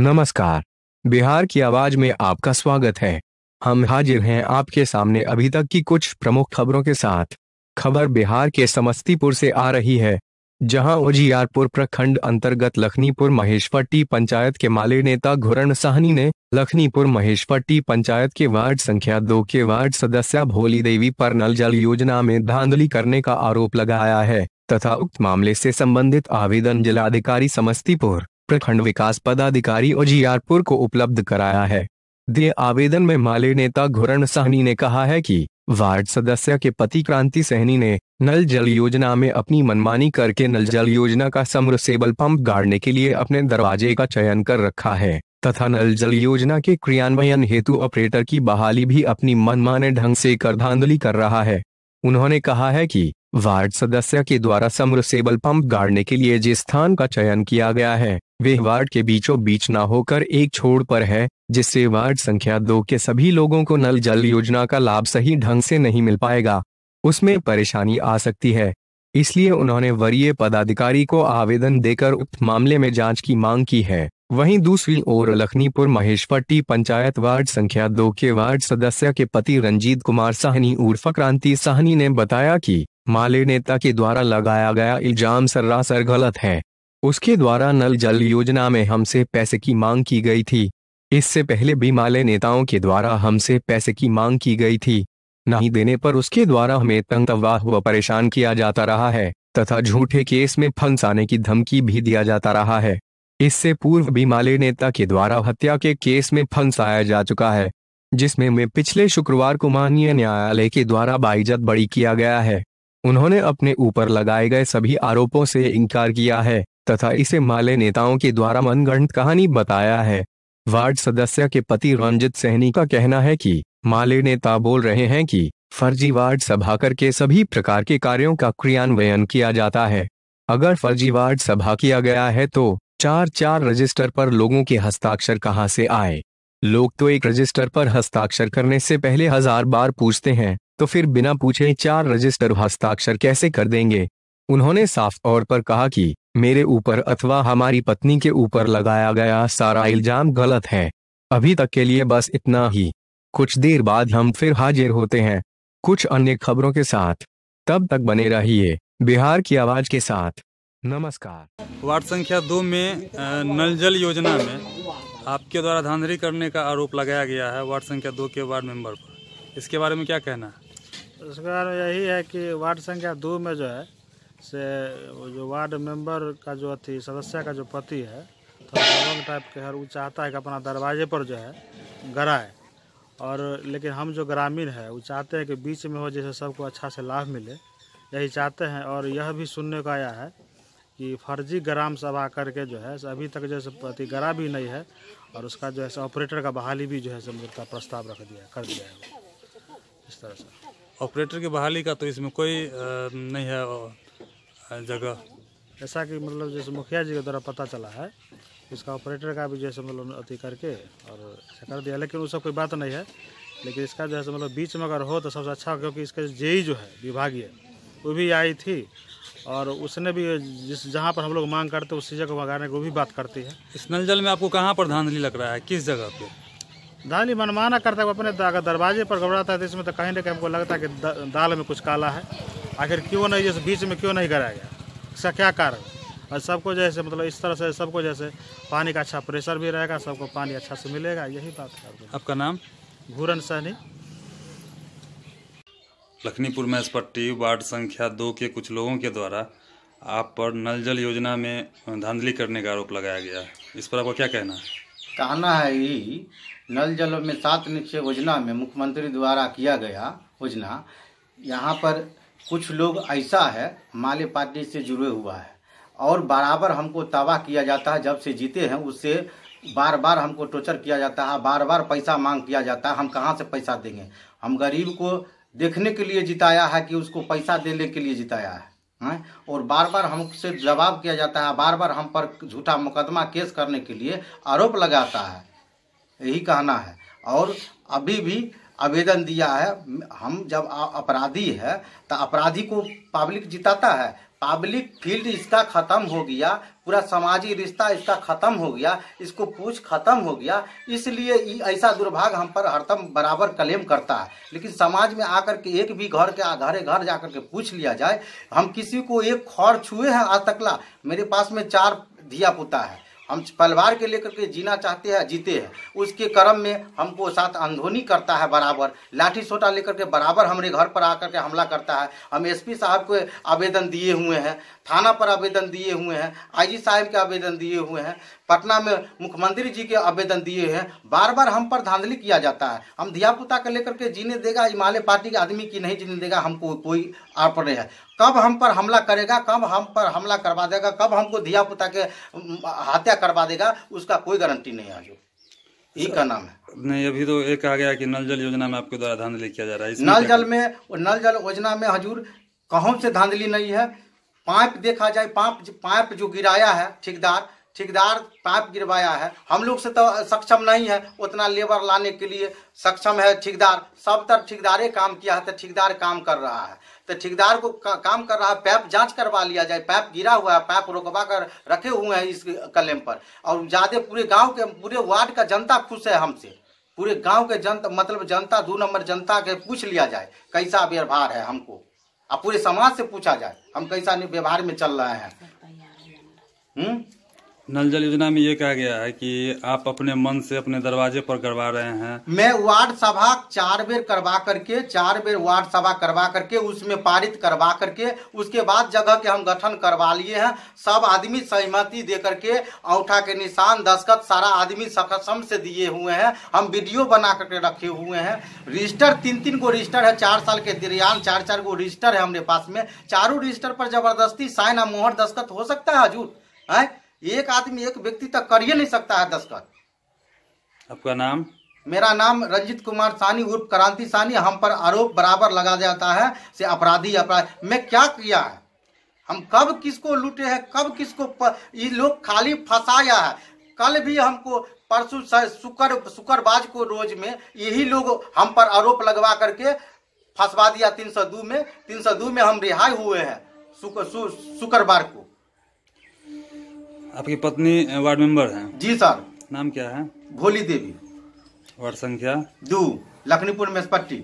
नमस्कार बिहार की आवाज में आपका स्वागत है हम हाजिर हैं आपके सामने अभी तक की कुछ प्रमुख खबरों के साथ खबर बिहार के समस्तीपुर से आ रही है जहां उजियारपुर प्रखंड अंतर्गत लखनीपुर महेशपट्टी पंचायत के माले नेता घुरन साहनी ने लखनीपुर महेशपट्टी पंचायत के वार्ड संख्या दो के वार्ड सदस्य भोली देवी पर नल जल योजना में धांधली करने का आरोप लगाया है तथा उक्त मामले से संबंधित आवेदन जिलाधिकारी समस्तीपुर प्रखंड विकास पदाधिकारी उजियारपुर को उपलब्ध कराया है दिए आवेदन में माले नेता घुरन साहनी ने कहा है की वार्ड सदस्य के पति क्रांति सहनी ने नल जल योजना में अपनी मनमानी करके नल जल योजना का सेबल पंप गाड़ने के लिए अपने दरवाजे का चयन कर रखा है तथा नल जल योजना के क्रियान्वयन हेतु ऑपरेटर की बहाली भी अपनी मनमाने ढंग से कर धांधली कर रहा है उन्होंने कहा है कि वार्ड सदस्य के द्वारा सेबल पंप गाड़ने के लिए जिस स्थान का चयन किया गया है वे वार्ड के बीचों बीच न होकर एक छोर पर है जिससे वार्ड संख्या दो के सभी लोगों को नल जल योजना का लाभ सही ढंग से नहीं मिल पाएगा उसमें परेशानी आ सकती है इसलिए उन्होंने वरीय पदाधिकारी को आवेदन देकर उक्त मामले में जांच की मांग की है वहीं दूसरी ओर लखनीपुर महेशपट्टी पंचायत वार्ड संख्या दो के वार्ड सदस्य के पति रंजीत कुमार साहनी उर्फ क्रांति साहनी ने बताया कि माले नेता के द्वारा लगाया गया इल्जाम सरासर गलत है उसके द्वारा नल जल योजना में हमसे पैसे की मांग की गई थी इससे पहले भी माले नेताओं के द्वारा हमसे पैसे की मांग की गई थी नहीं देने पर उसके द्वारा हमें तंग तवाह व परेशान किया जाता रहा है तथा झूठे केस में फंसाने की धमकी भी दिया जाता रहा है इससे पूर्व भी माले नेता के द्वारा हत्या के केस में फंसाया जा चुका है जिसमें मैं पिछले शुक्रवार को माननीय न्यायालय के द्वारा बाइजत बड़ी किया गया है उन्होंने अपने ऊपर लगाए गए सभी आरोपों से इनकार किया है तथा इसे माले नेताओं के द्वारा मनगणित कहानी बताया है वार्ड सदस्य के पति रंजित सहनी का कहना है कि माले नेता बोल रहे हैं कि फर्जी वार्ड सभा के सभी प्रकार के कार्यों का क्रियान्वयन किया जाता है अगर फर्जी वार्ड सभा किया गया है तो चार चार रजिस्टर पर लोगों के हस्ताक्षर कहाँ से आए लोग तो एक रजिस्टर पर हस्ताक्षर करने से पहले हजार बार पूछते हैं तो फिर बिना पूछे चार रजिस्टर हस्ताक्षर कैसे कर देंगे उन्होंने साफ तौर पर कहा कि मेरे ऊपर अथवा हमारी पत्नी के ऊपर लगाया गया सारा इल्जाम गलत है अभी तक के लिए बस इतना ही कुछ देर बाद हम फिर हाजिर होते हैं कुछ अन्य खबरों के साथ तब तक बने रहिए बिहार की आवाज के साथ नमस्कार वार्ड संख्या दो में नल जल योजना में आपके द्वारा धांधली करने का आरोप लगाया गया है वार्ड संख्या दो के वार्ड मेंबर पर इसके बारे में क्या कहना है यही है कि वार्ड संख्या दो में जो है से जो वार्ड मेंबर का जो अथी सदस्य का जो पति है थोड़ा तो टाइप के हर वो चाहता है कि अपना दरवाजे पर जो है गराए और लेकिन हम जो ग्रामीण है वो चाहते हैं कि बीच में हो जैसे सबको अच्छा से लाभ मिले यही चाहते हैं और यह भी सुनने को आया है कि फर्जी ग्राम सभा करके जो है अभी तक जैसे पति गरा भी नहीं है और उसका जो है ऑपरेटर का बहाली भी जो है समुद्र का प्रस्ताव रख दिया कर दिया है इस तरह से ऑपरेटर की बहाली का तो इसमें कोई नहीं है जगह ऐसा कि मतलब जैसे मुखिया जी के द्वारा पता चला है इसका ऑपरेटर का भी जैसे मतलब अति करके और ऐसा कर दिया लेकिन वो सब कोई बात नहीं है लेकिन इसका जो है मतलब बीच में अगर हो तो सबसे अच्छा क्योंकि इसका जेई जो है विभागीय वो भी आई थी और उसने भी जिस जहाँ पर हम लोग मांग करते उस जगह को मंगाने की वो भी बात करती है इस नल जल में आपको कहाँ पर धांधली लग रहा है किस जगह पर धांधली मनमाना करता है अपने अगर दरवाजे पर घबराता है तो इसमें तो कहीं ना कहीं हमको लगता है कि दाल में कुछ काला है आखिर क्यों नहीं जैसे बीच में क्यों नहीं कराया गया इसका क्या कारण और सबको जैसे मतलब इस तरह से सबको जैसे पानी का अच्छा प्रेशर भी रहेगा सबको पानी अच्छा से मिलेगा यही बात है आपका नाम घूरन सहनी लखनीपुर में स्पट्टी वार्ड संख्या दो के कुछ लोगों के द्वारा आप पर नल जल योजना में धांधली करने का आरोप लगाया गया है इस पर आपको क्या कहना है कहना है यही नल जल में सात निश्चय योजना में मुख्यमंत्री द्वारा किया गया योजना यहाँ पर कुछ लोग ऐसा है माले पार्टी से जुड़े हुआ है और बराबर हमको तबाह किया जाता है जब से जीते हैं उससे बार बार हमको टोचर किया जाता है बार बार पैसा मांग किया जाता है हम कहाँ से पैसा देंगे हम गरीब को देखने के लिए जिताया है कि उसको पैसा देने के लिए जिताया है हैं और बार बार हमसे जवाब किया जाता है बार बार हम पर झूठा मुकदमा केस करने के लिए आरोप लगाता है यही कहना है और अभी भी आवेदन दिया है हम जब अपराधी है तो अपराधी को पब्लिक जिताता है पब्लिक फील्ड इसका ख़त्म हो गया पूरा सामाजिक रिश्ता इसका ख़त्म हो गया इसको पूछ ख़त्म हो गया इसलिए ऐसा दुर्भाग्य हम पर हरदम बराबर क्लेम करता है लेकिन समाज में आकर के एक भी घर के आधारे घर जाकर के पूछ लिया जाए हम किसी को एक खौर छुए हैं आज तकला मेरे पास में चार धिया पुता है हम परिवार के लेकर के जीना चाहते हैं जीते हैं उसके कर्म में हमको साथ अंधोनी करता है बराबर लाठी सोटा लेकर के बराबर हमारे घर पर आकर के हमला करता है हम एसपी साहब को आवेदन दिए हुए हैं थाना पर आवेदन दिए हुए हैं आईजी साहब के आवेदन दिए हुए हैं पटना में मुख्यमंत्री जी के आवेदन दिए हैं बार बार हम पर धांधली किया जाता है हम धिया पुता को लेकर के जीने देगा हिमालय पार्टी के आदमी की नहीं जीने देगा हमको कोई आप है कब हम पर हमला करेगा कब हम पर हमला करवा देगा कब हमको धिया पुता के हत्या करवा देगा उसका कोई गारंटी नहीं है जो यही का नाम है नहीं अभी तो एक आ गया कि नल जल योजना में आपके द्वारा धांधली किया जा रहा है नल जल में नल जल योजना में हजूर कहूँ से धांधली नहीं है पाइप देखा जाए पाइप पाइप जो गिराया है ठेकेदार ठेकेदार पाप गिरवाया है हम लोग से तो सक्षम नहीं है उतना लेबर लाने के लिए सक्षम है ठेकेदार सब तर ठेकेदारे काम किया है तो ठेकेदार काम कर रहा है तो ठेकेदार को का, काम कर रहा है पैप जांच करवा लिया जाए पैप गिरा हुआ है पैप रोकवा कर रखे हुए हैं इस कलेम पर और ज़्यादा पूरे गाँव के पूरे वार्ड का जनता खुश है हमसे पूरे गाँव के जनता मतलब जनता दो नंबर जनता के पूछ लिया जाए कैसा व्यवहार है हमको और पूरे समाज से पूछा जाए हम कैसा व्यवहार में चल रहे हैं हम्म नल जल योजना में ये कहा गया है कि आप अपने मन से अपने दरवाजे पर करवा रहे हैं मैं वार्ड सभा चार बेर करवा करके चार बेर वार्ड सभा करवा करके उसमें पारित करवा करके उसके बाद जगह के हम गठन करवा लिए हैं सब आदमी सहमति दे करके औठा के निशान दस्खत सारा आदमी सकसम से दिए हुए हैं हम वीडियो बना करके रखे हुए हैं रजिस्टर तीन तीन गो रजिस्टर है चार साल के दरियान चार चार गो रजिस्टर है हमारे पास में चारों रजिस्टर पर जबरदस्ती साइन और मोहर दस्खत हो सकता है हजूर है एक आदमी एक व्यक्ति तक कर ही नहीं सकता है दस्तखत आपका नाम मेरा नाम रंजित कुमार सानी उर्फ क्रांति सानी हम पर आरोप बराबर लगा जाता है से अपराधी अपराधी मैं क्या किया है हम कब किसको लूटे हैं कब किसको ये लोग खाली फंसाया है कल भी हमको परसों शुक्र शुक्रवार को रोज में यही लोग हम पर आरोप लगवा करके फंसवा दिया तीन सौ दो में तीन सौ दो में हम रिहाई हुए हैं शुक्रवार को आपकी पत्नी वार्ड मेंबर है जी सर नाम क्या है भोली देवी वार्ड संख्या दो लखनीपुर मेसपट्टी